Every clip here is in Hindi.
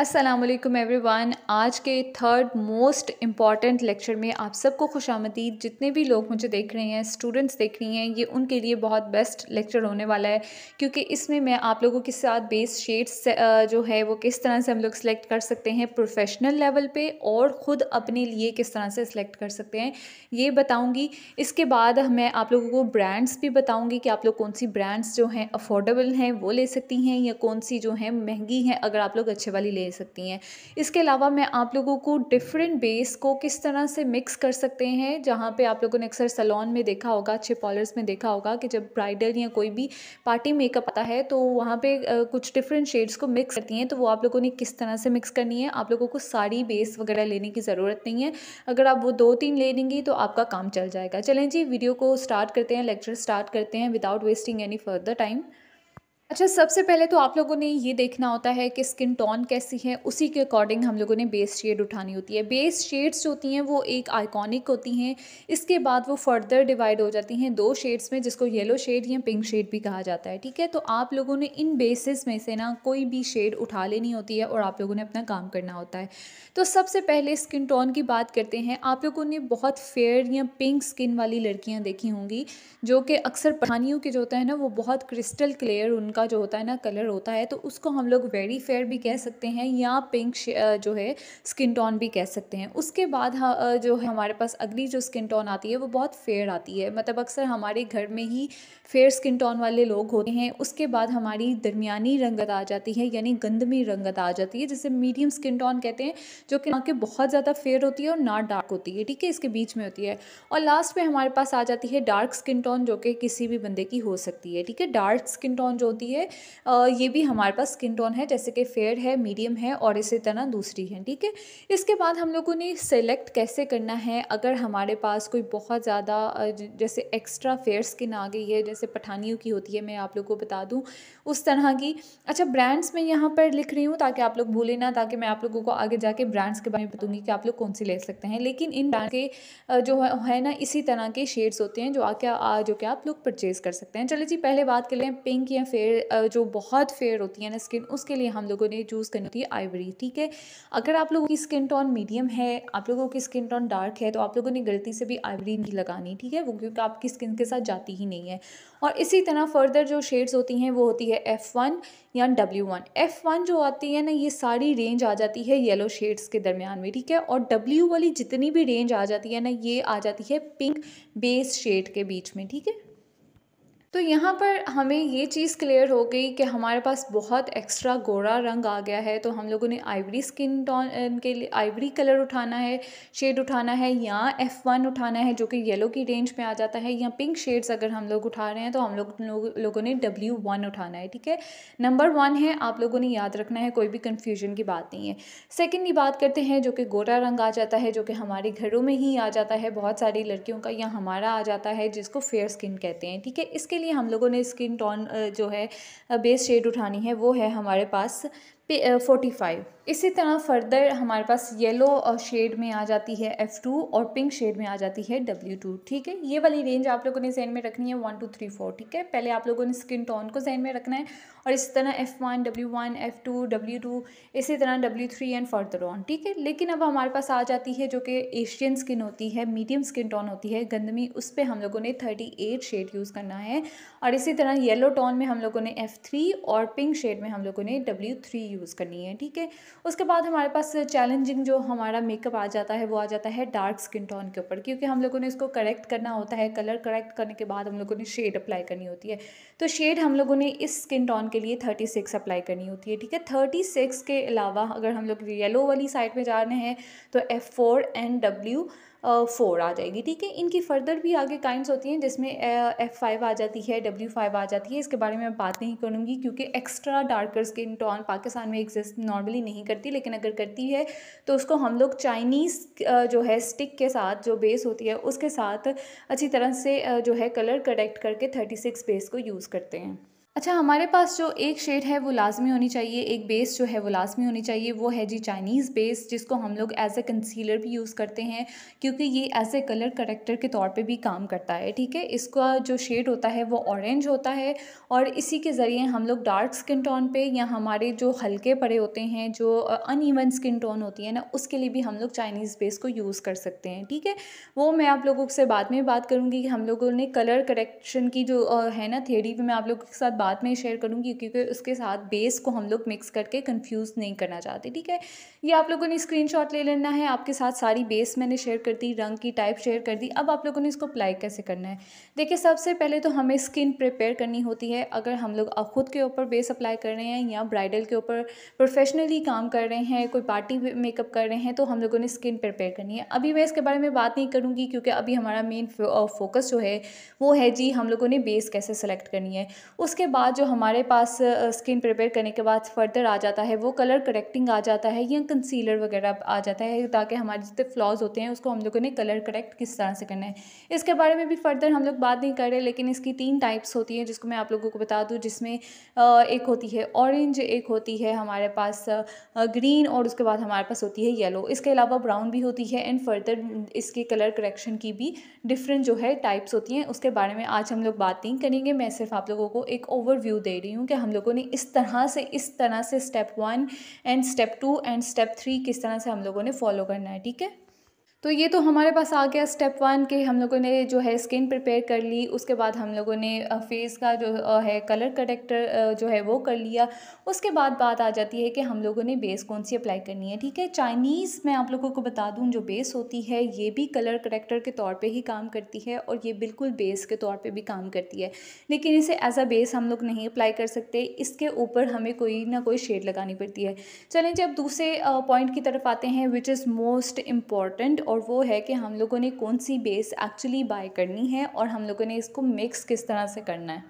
असलम एवरी वन आज के थर्ड मोस्ट इम्पॉर्टेंट लेक्चर में आप सबको खुश आमदीद जितने भी लोग मुझे देख रहे हैं स्टूडेंट्स देख रही हैं ये उनके लिए बहुत बेस्ट लेक्चर होने वाला है क्योंकि इसमें मैं आप लोगों के साथ बेस शेड्स जो है वो किस तरह से हम लोग सेलेक्ट कर सकते हैं प्रोफेशनल लेवल पे और ख़ुद अपने लिए किस तरह से सिलेक्ट कर सकते हैं ये बताऊँगी इसके बाद मैं आप लोगों को ब्रांड्स भी बताऊँगी कि आप लोग कौन सी ब्रांड्स जो हैं अफोर्डेबल हैं वो ले सकती हैं या कौन सी जो हैं महंगी हैं अगर आप लोग अच्छे वाली ले ले सकती हैं इसके अलावा मैं आप लोगों को डिफरेंट बेस को किस तरह से मिक्स कर सकते हैं जहाँ पे आप लोगों ने अक्सर सलोन में देखा होगा अच्छे पॉलर्स में देखा होगा कि जब ब्राइडल या कोई भी पार्टी मेकअप आता है तो वहाँ पर कुछ डिफरेंट शेड्स को मिक्स करती हैं तो वो आप लोगों ने किस तरह से मिक्स करनी है आप लोगों को सारी बेस वगैरह लेने की ज़रूरत नहीं है अगर आप वो दो तीन ले लेंगी तो आपका काम चल जाएगा चलें जी वीडियो को स्टार्ट करते हैं लेक्चर स्टार्ट करते हैं without wasting any further time अच्छा सबसे पहले तो आप लोगों ने ये देखना होता है कि स्किन टोन कैसी है उसी के अकॉर्डिंग हम लोगों ने बेस शेड उठानी होती है बेस शेड्स जो होती हैं वो एक आइकॉनिक होती हैं इसके बाद वो फर्दर डिवाइड हो जाती हैं दो शेड्स में जिसको येलो शेड या पिंक शेड भी कहा जाता है ठीक है तो आप लोगों ने इन बेसिस में से ना कोई भी शेड उठा लेनी होती है और आप लोगों ने अपना काम करना होता है तो सबसे पहले स्किन टोन की बात करते हैं आप लोगों ने बहुत फेयर या पिंक स्किन वाली लड़कियाँ देखी होंगी जो कि अक्सर पठानियों के जो होता है ना वो बहुत क्रिस्टल क्लियर उनका का जो होता है ना कलर होता है तो उसको हम लोग वेरी फेयर भी कह सकते हैं या पिंक जो है स्किन टोन भी कह सकते हैं उसके बाद जो है हमारे पास अगली जो स्किन टोन आती है वो बहुत फेयर आती है मतलब अक्सर हमारे घर में ही फेयर स्किन टोन वाले लोग होते हैं उसके बाद हमारी दरमियानी रंगत आ जाती है यानी गंदमी रंगत आ जाती है जिसे मीडियम स्किन टोन कहते हैं जो कि ना कि बहुत ज़्यादा फेयर होती है और ना डार्क होती है ठीक है इसके बीच में होती है और लास्ट में हमारे पास आ जाती है डार्क स्किन टोन जो कि किसी भी बंदे की हो सकती है ठीक है डार्क स्किन टोन जो होती है होती है ये भी हमारे पास स्किन टोन है जैसे कि फेयर है मीडियम है और इसी तरह दूसरी है ठीक है इसके बाद हम लोगों ने सेलेक्ट कैसे करना है अगर हमारे पास कोई बहुत ज़्यादा जैसे एक्स्ट्रा फेयर स्किन आ गई है जैसे पठानियों की होती है मैं आप लोग को बता दूँ उस तरह की अच्छा ब्रांड्स मैं यहाँ पर लिख रही हूँ ताकि आप लोग भूलें ना ताकि मैं आप लोगों को आगे जाके ब्रांड्स के बारे में बताऊँगी कि आप लोग कौन सी ले सकते हैं लेकिन इन ब्रांड के जो है ना इसी तरह के शेड्स होते हैं जो आके जो कि आप लोग परचेज़ कर सकते हैं चलिए जी पहले बात कर लें पिंक या फेयर जो बहुत फेयर होती है ना स्किन उसके लिए हम लोगों ने चूज़ करनी होती है आइवरी ठीक है अगर आप लोगों की स्किन टोन मीडियम है आप लोगों की स्किन टोन डार्क है तो आप लोगों ने गलती से भी आइवरी नहीं लगानी ठीक है वो क्योंकि आपकी स्किन के साथ जाती ही नहीं है और इसी तरह फर्दर जो शेड्स होती हैं वो होती है एफ़ वन या डब्ल्यू वन एफ़ वन जो आती है ना ये सारी रेंज आ जाती है येलो शेड्स के दरमियान में ठीक है और डब्ल्यू वाली जितनी भी रेंज आ जाती है ना ये आ जाती है पिंक बेस शेड के बीच में ठीक है तो यहाँ पर हमें ये चीज़ क्लियर हो गई कि हमारे पास बहुत एक्स्ट्रा गोरा रंग आ गया है तो हम लोगों ने आइवरी स्किन टॉन के लिए आइवरी कलर उठाना है शेड उठाना है या एफ़ वन उठाना है जो कि येलो की रेंज में आ जाता है या पिंक शेड्स अगर हम लोग उठा रहे हैं तो हम लोग लोगों ने डब्ल्यू वन उठाना है ठीक है नंबर वन है आप लोगों ने याद रखना है कोई भी कन्फ्यूजन की बात नहीं है सेकेंडली बात करते हैं जो कि गोरा रंग आ जाता है जो कि हमारे घरों में ही आ जाता है बहुत सारी लड़कियों का या हमारा आ जाता है जिसको फेयर स्किन कहते हैं ठीक है इसके लिए हम लोगों ने स्किन टोन जो है बेस शेड उठानी है वो है हमारे पास फोर्टी फाइव इसी तरह फर्दर हमारे पास येलो शेड में आ जाती है एफ़ टू और पिंक शेड में आ जाती है डब्ल्यू टू ठीक है ये वाली रेंज आप लोगों ने जहन में रखनी है वन टू थ्री फोर ठीक है पहले आप लोगों ने स्किन टोन को जहन में रखना है और इसी तरह F one W one F two W two इसी तरह W three and further on ठीक है लेकिन अब हमारे पास आ जाती है जो कि एशियन स्किन होती है मीडियम स्किन टोन होती है गंदमी उस पर हम लोगों ने थर्टी एट शेड यूज़ करना है और इसी तरह येलो टोन में हम लोगों ने एफ़ थ्री और पिंक शेड में हम लोगों ने डब्ल्यू थ्री यूज़ करनी है ठीक है उसके बाद हमारे पास चैलेंजिंग जो हमारा मेकअप आ जाता है वो आ जाता है डार्क स्किन टोन के ऊपर क्योंकि हम लोगों ने इसको करेक्ट करना होता है कलर करेक्ट करने के बाद हम लोगों ने शेड अप्लाई करनी होती है तो शेड हम लोगों ने इस स्किन टोन के लिए थर्टी सिक्स अप्लाई करनी होती है ठीक है थर्टी सिक्स के अलावा अगर हम लोग येलो वाली साइड में जा रहे हैं तो F four and W four आ जाएगी ठीक है इनकी फर्दर भी आगे काइंड्स होती हैं जिसमें एफ़ फाइव आ जाती है डब्ल्यू फाइव आ जाती है इसके बारे में मैं बात नहीं करूँगी क्योंकि extra darker skin tone Pakistan में एग्जिस्ट नॉर्मली नहीं करती लेकिन अगर करती है तो उसको हम लोग चाइनीज़ जो है स्टिक के साथ जो बेस होती है उसके साथ अच्छी तरह से जो है कलर करेक्ट करके थर्टी सिक्स बेस को यूज़ करते हैं अच्छा हमारे पास जो एक शेड है वो लाजमी होनी चाहिए एक बेस जो है वो लाजमी होनी चाहिए वो है जी चाइनीज़ बेस जिसको हम लोग एज ए कंसीलर भी यूज़ करते हैं क्योंकि ये एज ए कलर करेक्टर के तौर पे भी काम करता है ठीक है इसका जो शेड होता है वो ऑरेंज होता है और इसी के ज़रिए हम लोग डार्क स्किन टोन पे या हमारे जो हल्के पड़े होते हैं जो अनईवन स्किन टोन होती है ना उसके लिए भी हम लोग चाइनीज़ बेस को यूज़ कर सकते हैं ठीक है वो मैं आप लोगों से बाद में बात करूँगी कि हम लोगों ने कलर करेक्शन की जो है ना थेरी भी मैं आप लोगों के साथ बाद में शेयर करूँगी क्योंकि उसके साथ बेस को हम लोग मिक्स करके कन्फ्यूज़ नहीं करना चाहते ठीक है ये आप लोगों ने स्क्रीन ले लेना है आपके साथ सारी बेस मैंने शेयर कर दी रंग की टाइप शेयर कर दी अब आप लोगों ने इसको अप्लाई कैसे करना है देखिए सबसे पहले तो हमें स्किन प्रिपेयर करनी होती है अगर हम लोग खुद के ऊपर बेस अप्लाई कर रहे हैं या ब्राइडल के ऊपर प्रोफेशनली काम कर रहे हैं कोई पार्टी मेकअप कर रहे हैं तो हम लोगों ने स्किन प्रिपेयर करनी है अभी मैं इसके बारे में बात नहीं करूँगी क्योंकि अभी हमारा मेन फोकस जो है वो है जी हम लोगों ने बेस कैसे सेलेक्ट करनी है उसके बाद जो हमारे पास स्किन प्रिपेयर करने के बाद फर्दर आ जाता है वो कलर करेक्टिंग आ जाता है या कंसीलर वगैरह आ जाता है ताकि हमारे जितने फ्लॉज होते हैं उसको हम लोगों ने कलर करेक्ट किस तरह से करना है इसके बारे में भी फर्दर हम लोग बात नहीं कर रहे लेकिन इसकी तीन टाइप्स होती हैं जिसको मैं आप लोगों को बता दूँ जिसमें एक होती है ऑरेंज एक होती है हमारे पास ग्रीन और उसके बाद हमारे पास होती है येलो इसके अलावा ब्राउन भी होती है एंड फर्दर इसके कलर करेक्शन की भी डिफरेंट जो है टाइप्स होती हैं उसके बारे में आज हम लोग बात नहीं करेंगे मैं सिर्फ आप लोगों को एक ओवरव्यू दे रही हूँ कि हम लोगों ने इस तरह से इस तरह से step one and step two and step three किस तरह से हम लोगों ने फॉलो करना है ठीक है तो ये तो हमारे पास आ गया स्टेप वन के हम लोगों ने जो है स्किन प्रिपेयर कर ली उसके बाद हम लोगों ने फेस का जो है कलर करेक्टर जो है वो कर लिया उसके बाद बात आ जाती है कि हम लोगों ने बेस कौन सी अप्लाई करनी है ठीक है चाइनीज़ मैं आप लोगों को बता दूँ जो बेस होती है ये भी कलर करेक्टर के तौर पर ही काम करती है और ये बिल्कुल बेस के तौर पर भी काम करती है लेकिन इसे एज अ बेस हम लोग नहीं अप्लाई कर सकते इसके ऊपर हमें कोई ना कोई शेड लगानी पड़ती है चलें जब दूसरे पॉइंट की तरफ आते हैं विच इज़ मोस्ट इम्पॉर्टेंट और वो है कि हम लोगों ने कौन सी बेस एक्चुअली बाय करनी है और हम लोगों ने इसको मिक्स किस तरह से करना है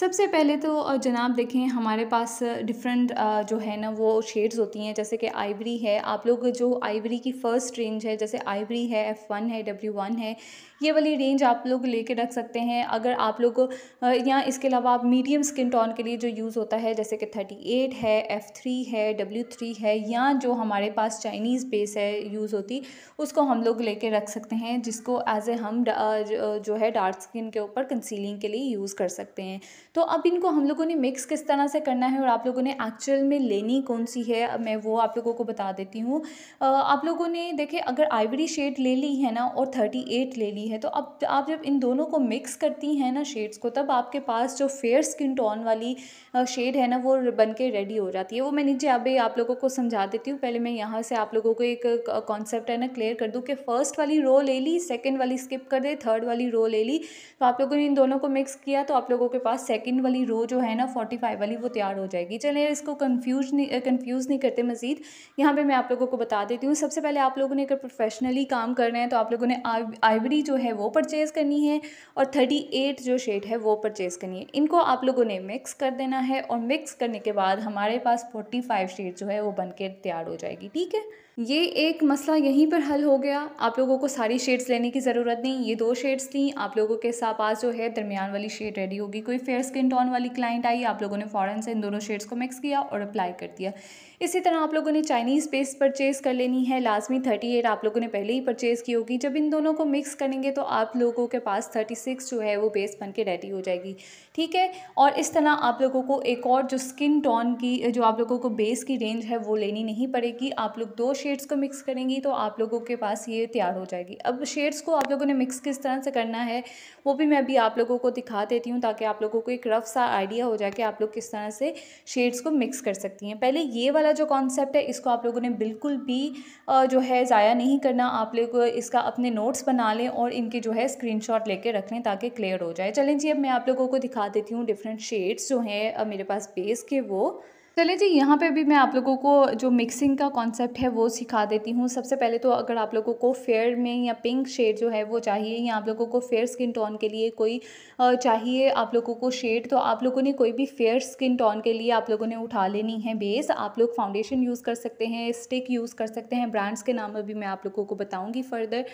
सबसे पहले तो जनाब देखें हमारे पास डिफरेंट जो है ना वो शेड्स होती हैं जैसे कि आइवरी है आप लोग जो आइवरी की फ़र्स्ट रेंज है जैसे आइवरी है एफ़ वन है डब्ल्यू वन है ये वाली रेंज आप लोग लेके रख सकते हैं अगर आप लोग या इसके अलावा आप मीडियम स्किन टोन के लिए जो यूज़ होता है जैसे कि थर्टी एट है एफ़ थ्री है डब्ल्यू थ्री है या जो हमारे पास चाइनीज़ बेस है यूज़ होती उसको हम लोग लेके रख सकते हैं जिसको एज ए हम जो है डार्क स्किन के ऊपर कंसीलिंग के लिए यूज़ कर सकते हैं तो अब इनको हम लोगों ने मिक्स किस तरह से करना है और आप लोगों ने एक्चुअल में लेनी कौन सी है मैं वो आप लोगों को बता देती हूँ आप लोगों ने देखे अगर आइवरी शेड ले ली है ना और थर्टी एट ले ली है तो अब आप जब इन दोनों को मिक्स करती हैं ना शेड्स को तब आपके पास जो फेयर स्किन टोन वाली शेड है ना वो बन के रेडी हो जाती है वो मैं नीचे अभी आप लोगों को समझा देती हूँ पहले मैं यहाँ से आप लोगों को एक कॉन्सेप्ट है ना क्लियर कर दूँ कि फर्स्ट वाली रो ले ली सेकेंड वाली स्किप कर दे थर्ड वाली रो ले ली तो आप लोगों ने इन दोनों को मिक्स किया तो आप लोगों के पास सेकेंड वाली रो जो है ना फोर्टी फाइव वाली वो तैयार हो जाएगी चले इसको कन्फ्यूज नहीं कन्फ्यूज़ नहीं करते मज़ीद यहाँ पर मैं आप लोगों को बता देती हूँ सबसे पहले आप लोगों ने अगर प्रोफेशनली काम करना है तो आप लोगों ने आइवरी जो है वो परचेज़ करनी है और थर्टी एट जो शेड है वो परचेज़ करनी है इनको आप लोगों ने मिक्स कर देना है और मिक्स करने के बाद हमारे पास फोर्टी फाइव शेड जो है वो बन तैयार हो जाएगी ठीक है ये एक मसला यहीं पर हल हो गया आप लोगों को सारी शेड्स लेने की ज़रूरत नहीं ये दो शेड्स थी आप लोगों के पास जो है दरमियान वाली शेड रेडी होगी कोई फेयर स्किन टोन वाली क्लाइंट आई आप लोगों ने फ़ौरन से इन दोनों शेड्स को मिक्स किया और अप्लाई कर दिया इसी तरह आप लोगों ने चाइनीज़ पेस्ट परचेज़ कर लेनी है लाजमी थर्टी एट आप लोगों ने पहले ही परचेज़ की होगी जब इन दोनों को मिक्स करेंगे तो आप लोगों के पास थर्टी सिक्स जो है वो बेस बन के रेडी हो जाएगी ठीक है और इस तरह आप लोगों को एक और जो स्किन टोन की जो आप लोगों को बेस की रेंज है वो लेनी नहीं पड़ेगी आप लोग दो शेड शेड्स को मिक्स करेंगी तो आप लोगों के पास ये तैयार हो जाएगी अब शेड्स को आप लोगों ने मिक्स किस तरह से करना है वो भी मैं अभी आप लोगों को दिखा देती हूँ ताकि आप लोगों को एक रफ सा आइडिया हो जाए कि आप लोग किस तरह से शेड्स को मिक्स कर सकती हैं पहले ये वाला जो कॉन्सेप्ट है इसको आप लोगों ने बिल्कुल भी जो है ज़ाया नहीं करना आप लोग इसका अपने नोट्स बना लें और इनके जो है स्क्रीन लेके रख लें ताकि क्लियर हो जाए चलें जी अब मैं आप लोगों को दिखा देती हूँ डिफरेंट शेड्स जो हैं मेरे पास बेस के वो चलिए जी यहाँ पे भी मैं आप लोगों को जो मिक्सिंग का कॉन्सेप्ट है वो सिखा देती हूँ सबसे पहले तो अगर आप लोगों को फेयर में या पिंक शेड जो है वो चाहिए या आप लोगों को फेयर स्किन टोन के लिए कोई चाहिए आप लोगों को शेड तो आप लोगों ने कोई भी फेयर स्किन टोन के लिए आप लोगों ने उठा लेनी है बेस आप लोग फाउंडेशन यूज़ कर सकते हैं स्टिक यूज़ कर सकते हैं ब्रांड्स के नाम अभी मैं आप लोगों को बताऊँगी फर्दर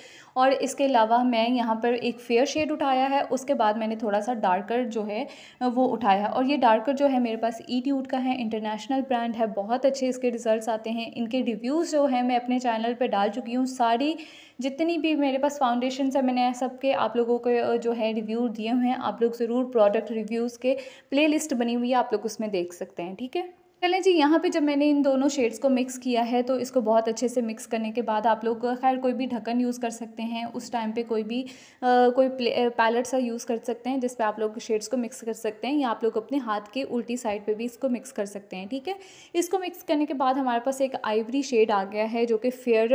और इसके अलावा मैं यहाँ पर एक फेयर शेड उठाया है उसके बाद मैंने थोड़ा सा डार्कर जो है वो उठाया है और ये डार्कर जो है मेरे पास ई e का है इंटरनेट इंटरनेशनल ब्रांड है बहुत अच्छे इसके रिज़ल्ट आते हैं इनके रिव्यूज़ जो है मैं अपने चैनल पर डाल चुकी हूँ सारी जितनी भी मेरे पास फाउंडेशन है मैंने सबके आप लोगों के जो है रिव्यू दिए हुए हैं आप लोग ज़रूर प्रोडक्ट रिव्यूज़ के प्ले बनी हुई है आप लोग उसमें देख सकते हैं ठीक है चलें जी यहाँ पे जब मैंने इन दोनों शेड्स को मिक्स किया है तो इसको बहुत अच्छे से मिक्स करने के बाद आप लोग खैर कोई भी ढक्कन यूज़ कर सकते हैं उस टाइम पे कोई भी आ, कोई पैलेट सा यूज़ कर सकते हैं जिस पे आप लोग शेड्स को मिक्स कर सकते हैं या आप लोग अपने हाथ के उल्टी साइड पे भी इसको मिक्स कर सकते हैं ठीक है इसको मिक्स करने के बाद हमारे पास एक आइवरी शेड आ गया है जो कि फेयर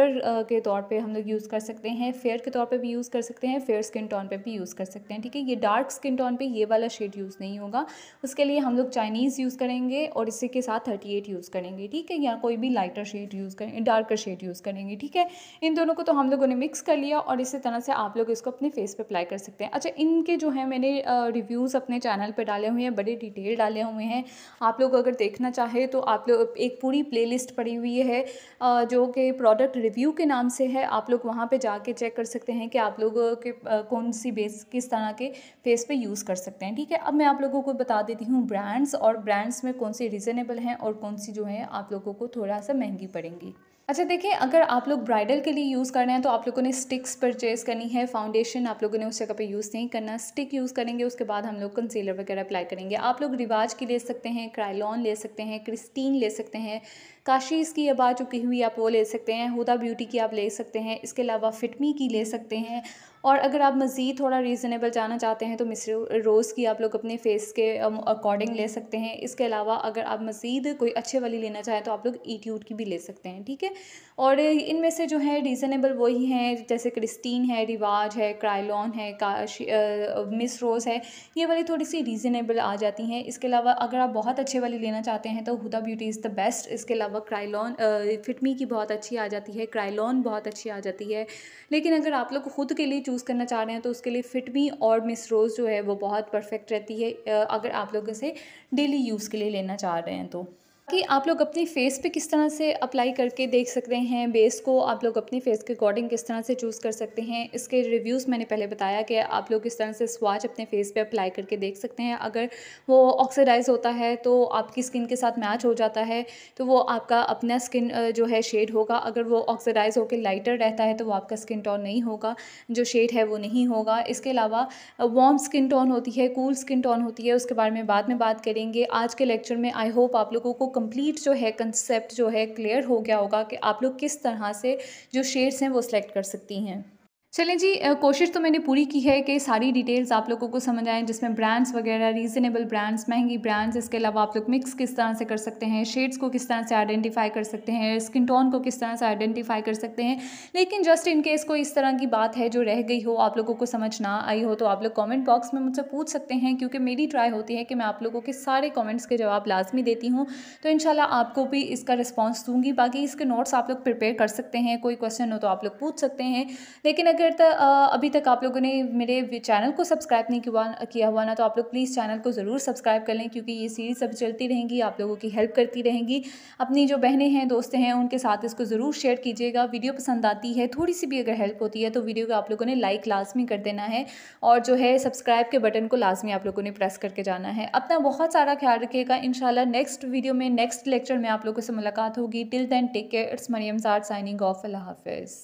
के तौर पर हम लोग यूज़ कर सकते हैं फेयर के तौर पर भी यूज़ कर सकते हैं फेयर स्किन टोन पर भी यूज़ कर सकते हैं ठीक है ये डार्क स्किन टोन पर ये वाला शेड यूज़ नहीं होगा उसके लिए हम लोग चाइनीज़ यूज़ करेंगे और इसी के साथ साथ थर्टी एट यूज़ करेंगे ठीक है या कोई भी लाइटर शेड यूज़ करेंगे डार्कर शेड यूज़ करेंगे ठीक है इन दोनों को तो हम लोगों ने मिक्स कर लिया और इसी तरह से आप लोग इसको अपने फेस पर अप्लाई कर सकते हैं अच्छा इनके जो है मैंने रिव्यूज़ अपने चैनल पर डाले हुए हैं बड़े डिटेल डाले हुए हैं आप लोग अगर देखना चाहे तो आप लोग एक पूरी लिस्ट पड़ी हुई है जो कि प्रोडक्ट रिव्यू के नाम से है आप लोग वहाँ पर जाके चेक कर सकते हैं कि आप लोग के कौन सी बेस किस तरह के फेस पे यूज़ कर सकते हैं ठीक है अब मैं आप लोगों को बता देती हूँ ब्रांड्स और ब्रांड्स में कौन सी रीज़नेबल हैं और कौन सी जो है आप लोगों को थोड़ा सा महंगी पड़ेंगी अच्छा देखें अगर आप लोग ब्राइडल के लिए यूज़ करना है तो आप लोगों ने स्टिक्स परचेज़ करनी है फाउंडेशन आप लोगों ने उस जगह पे यूज़ नहीं करना स्टिक यूज़ करेंगे उसके बाद हम लोग कंसीलर वगैरह अप्लाई करेंगे आप लोग रिवाज की ले सकते हैं क्राइलॉन ले सकते हैं क्रिस्टीन ले सकते हैं काशीज़ की आ चुकी हुई आप वो ले सकते हैं हुदा ब्यूटी की आप ले सकते हैं इसके अलावा फिटमी की ले सकते हैं और अगर आप मज़ीद थोड़ा रीज़नेबल जाना चाहते हैं तो मिस रोज़ की आप लोग अपने फेस के अकॉर्डिंग ले सकते हैं इसके अलावा अगर आप मज़ीद कोई अच्छे वाली लेना चाहें तो आप लोग ईट्यूट की भी ले सकते हैं ठीक है और इनमें से जो है रीज़नेबल वही हैं जैसे क्रिस्टीन है रिवाज है क्राइलॉन है काश मिस रोज़ है ये वाली थोड़ी सी रीज़नेबल आ जाती हैं इसके अलावा अगर आप बहुत अच्छे वाली लेना चाहते हैं तो Huda Beauty is the best इसके अलावा क्राइलॉन फिटमी की बहुत अच्छी आ जाती है क्राइलॉन बहुत अच्छी आ जाती है लेकिन अगर आप लोग खुद के लिए चूज़ करना चाह रहे हैं तो उसके लिए फिटमी और मिस रोज़ जो है वो बहुत परफेक्ट रहती है अगर आप लोग इसे डेली यूज़ के लिए लेना चाह रहे हैं तो कि आप लोग अपने फेस पे किस तरह से अप्लाई करके देख सकते हैं बेस को आप लोग अपने फेस के अकॉर्डिंग किस तरह से चूज़ कर सकते हैं इसके रिव्यूज़ मैंने पहले बताया कि आप लोग किस तरह से स्वाच अपने फेस पे अप्लाई करके देख सकते हैं अगर वो ऑक्सीडाइज होता है तो आपकी स्किन के साथ मैच हो जाता है तो वो आपका अपना स्किन जो है शेड होगा अगर वो ऑक्सीडाइज होकर लाइटर रहता है तो वो आपका स्किन टोन नहीं होगा जो शेड है वो नहीं होगा इसके अलावा वार्म स्किन टोन होती है कूल स्किन टोन होती है उसके बारे में बाद में बात करेंगे आज के लेक्चर में आई होप आप लोगों को कंप्लीट जो है कंसेप्ट जो है क्लियर हो गया होगा कि आप लोग किस तरह से जो शेड्स हैं वो सिलेक्ट कर सकती हैं चलें जी कोशिश तो मैंने पूरी की है कि सारी डिटेल्स आप लोगों को समझ आएँ जिसमें ब्रांड्स वगैरह रीज़नेबल ब्रांड्स महंगी ब्रांड्स इसके अलावा आप लोग मिक्स किस तरह से कर सकते हैं शेड्स को किस तरह से आइडेंटिफाई कर सकते हैं स्किन टोन को किस तरह से आइडेंटिफाई कर सकते हैं लेकिन जस्ट इन केस कोई इस तरह की बात है जो रह गई हो आप लोगों को समझ ना आई हो तो आप लोग कॉमेंट बॉक्स में मुझसे पूछ सकते हैं क्योंकि मेरी ट्राई होती है कि मैं आप लोगों के सारे कॉमेंट्स के जवाब लाजमी देती हूँ तो इन आपको भी इसका रिस्पॉन्स दूँगी बाकी इसके नोट्स आप लोग प्रिपेयर कर सकते हैं कोई क्वेश्चन हो तो आप लोग पूछ सकते हैं लेकिन अगर अभी तक आप लोगों ने मेरे चैनल को सब्सक्राइब नहीं किया किया हुआ ना तो आप लोग प्लीज़ चैनल को ज़रूर सब्सक्राइब कर लें क्योंकि ये सीरीज़ अब चलती रहेंगी आप लोगों की हेल्प करती रहेंगी अपनी जो बहनें हैं दोस्त हैं उनके साथ इसको ज़रूर शेयर कीजिएगा वीडियो पसंद आती है थोड़ी सी भी अगर हेल्प होती है तो वीडियो को आप लोगों ने लाइक लाजमी कर देना है और जो है सब्सक्राइब के बटन को लाजमी आप लोगों ने प्रेस करके जाना है अपना बहुत सारा ख्याल रखिएगा इन नेक्स्ट वीडियो में नेक्स्ट लेक्चर में आप लोगों से मुलाकात होगी till then take care it's Mariam signing off अल्लाह हाफिज़